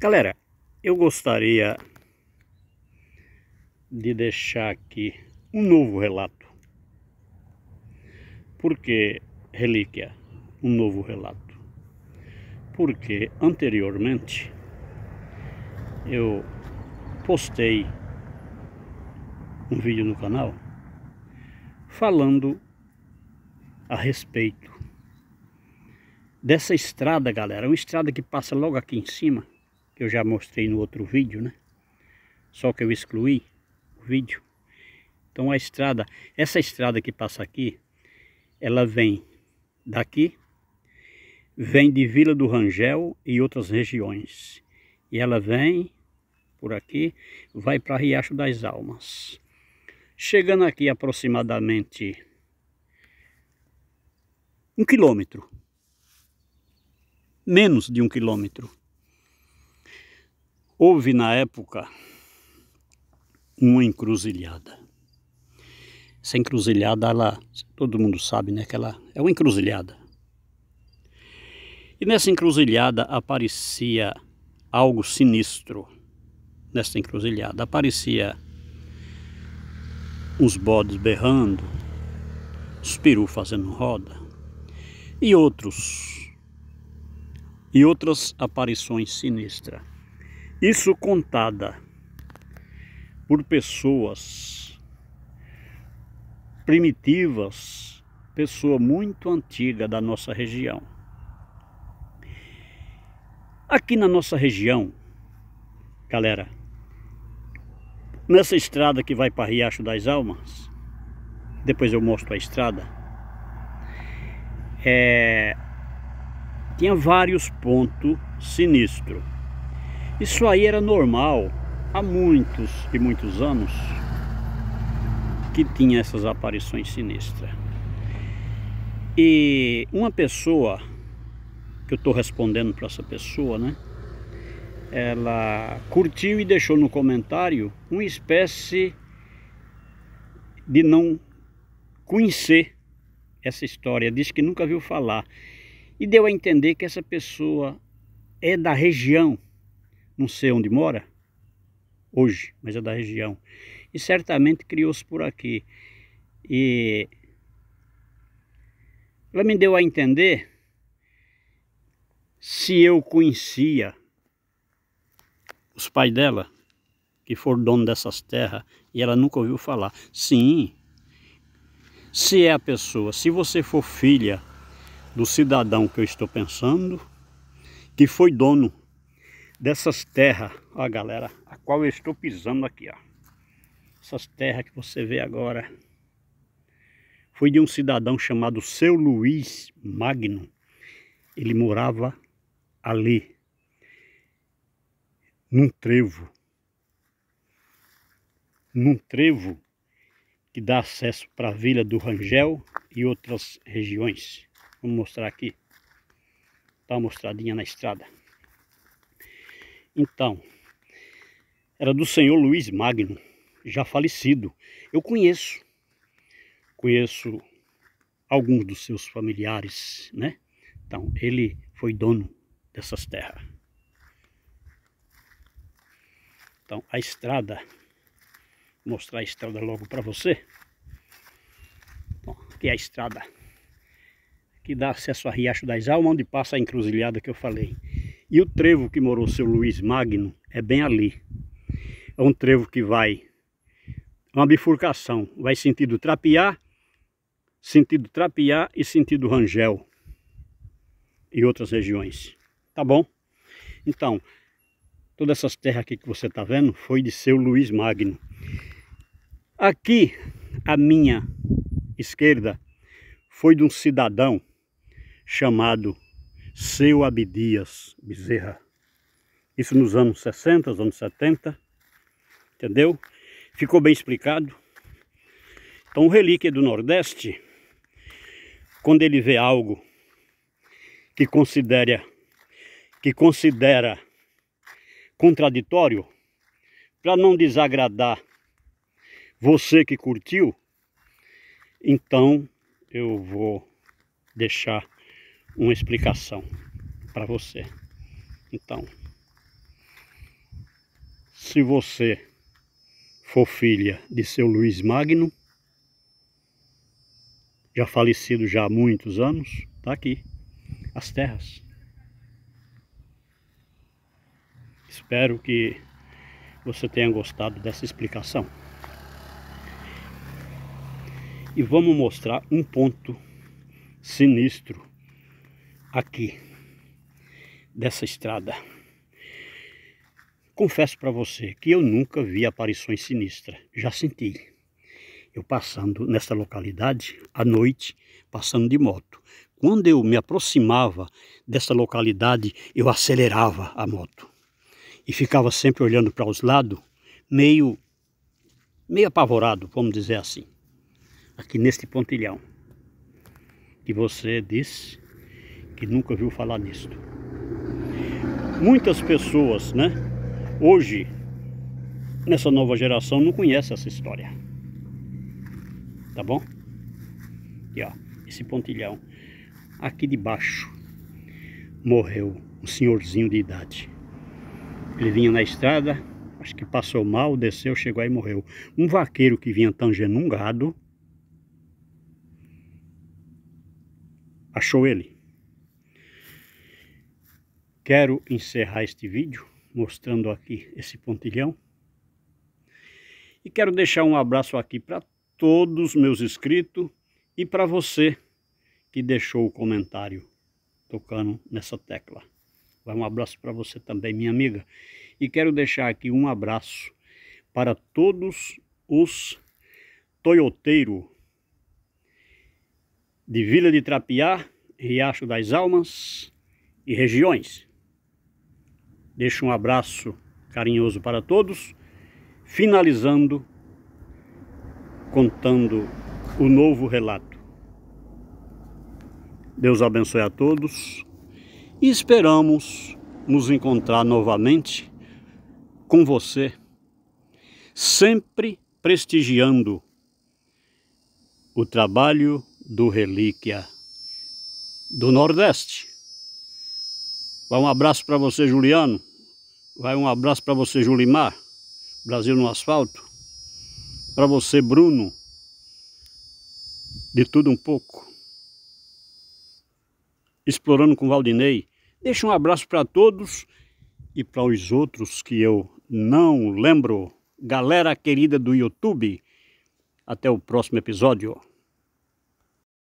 Galera, eu gostaria de deixar aqui um novo relato. Por que relíquia? Um novo relato. Porque anteriormente eu postei um vídeo no canal falando a respeito dessa estrada, galera. É uma estrada que passa logo aqui em cima que eu já mostrei no outro vídeo, né? Só que eu excluí o vídeo. Então a estrada, essa estrada que passa aqui, ela vem daqui, vem de Vila do Rangel e outras regiões. E ela vem por aqui, vai para Riacho das Almas. Chegando aqui aproximadamente um quilômetro, menos de um quilômetro, Houve na época uma encruzilhada. Essa encruzilhada, ela, todo mundo sabe, né? Que ela é uma encruzilhada. E nessa encruzilhada aparecia algo sinistro. Nessa encruzilhada aparecia uns bodes berrando, os peru fazendo roda e outros e outras aparições sinistras. Isso contada por pessoas primitivas, pessoa muito antiga da nossa região. Aqui na nossa região, galera, nessa estrada que vai para Riacho das Almas, depois eu mostro a estrada, é, tinha vários pontos sinistros. Isso aí era normal há muitos e muitos anos que tinha essas aparições sinistras. E uma pessoa, que eu estou respondendo para essa pessoa, né? Ela curtiu e deixou no comentário uma espécie de não conhecer essa história, disse que nunca viu falar. E deu a entender que essa pessoa é da região não sei onde mora hoje, mas é da região. E certamente criou-se por aqui. E ela me deu a entender se eu conhecia os pais dela, que foram dono dessas terras, e ela nunca ouviu falar. Sim, se é a pessoa, se você for filha do cidadão que eu estou pensando, que foi dono dessas terras, ó galera, a qual eu estou pisando aqui, ó. Essas terras que você vê agora foi de um cidadão chamado Seu Luiz Magno. Ele morava ali, num trevo. Num trevo que dá acesso para a Vila do Rangel e outras regiões. Vou mostrar aqui. Dá uma mostradinha na estrada. Então, era do senhor Luiz Magno, já falecido. Eu conheço, conheço alguns dos seus familiares, né? Então, ele foi dono dessas terras. Então, a estrada, vou mostrar a estrada logo para você. Bom, aqui é a estrada que dá acesso a Riacho das Almas, onde passa a encruzilhada que eu falei. E o trevo que morou seu Luiz Magno é bem ali. É um trevo que vai, uma bifurcação, vai sentido trapear, sentido trapear e sentido rangel e outras regiões. Tá bom? Então, todas essas terras aqui que você está vendo foi de seu Luiz Magno. Aqui, à minha esquerda, foi de um cidadão chamado seu Abdias Bezerra. Isso nos anos 60, anos 70, entendeu? Ficou bem explicado. Então o relíquia do Nordeste, quando ele vê algo que considera, que considera contraditório, para não desagradar você que curtiu, então eu vou deixar uma explicação para você. Então, se você for filha de seu Luiz Magno, já falecido já há muitos anos, está aqui, as terras. Espero que você tenha gostado dessa explicação. E vamos mostrar um ponto sinistro aqui dessa estrada. Confesso para você que eu nunca vi aparições sinistras, já senti. Eu passando nessa localidade à noite, passando de moto. Quando eu me aproximava dessa localidade, eu acelerava a moto e ficava sempre olhando para os lados, meio meio apavorado, vamos dizer assim. Aqui neste pontilhão que você disse que nunca viu falar nisso. Muitas pessoas, né, hoje, nessa nova geração, não conhecem essa história. Tá bom? Aqui, ó, esse pontilhão. Aqui de baixo morreu um senhorzinho de idade. Ele vinha na estrada, acho que passou mal, desceu, chegou aí e morreu. Um vaqueiro que vinha tangendo um gado, achou ele. Quero encerrar este vídeo mostrando aqui esse pontilhão. E quero deixar um abraço aqui para todos meus inscritos e para você que deixou o comentário tocando nessa tecla. Vai um abraço para você também, minha amiga. E quero deixar aqui um abraço para todos os toyoteiros de Vila de Trapiá, Riacho das Almas e regiões. Deixo um abraço carinhoso para todos, finalizando contando o novo relato. Deus abençoe a todos e esperamos nos encontrar novamente com você, sempre prestigiando o trabalho do Relíquia do Nordeste. Um abraço para você, Juliano. Vai um abraço para você, Julimar, Brasil no Asfalto. Para você, Bruno, de tudo um pouco. Explorando com Valdinei. Deixa um abraço para todos e para os outros que eu não lembro. Galera querida do YouTube, até o próximo episódio.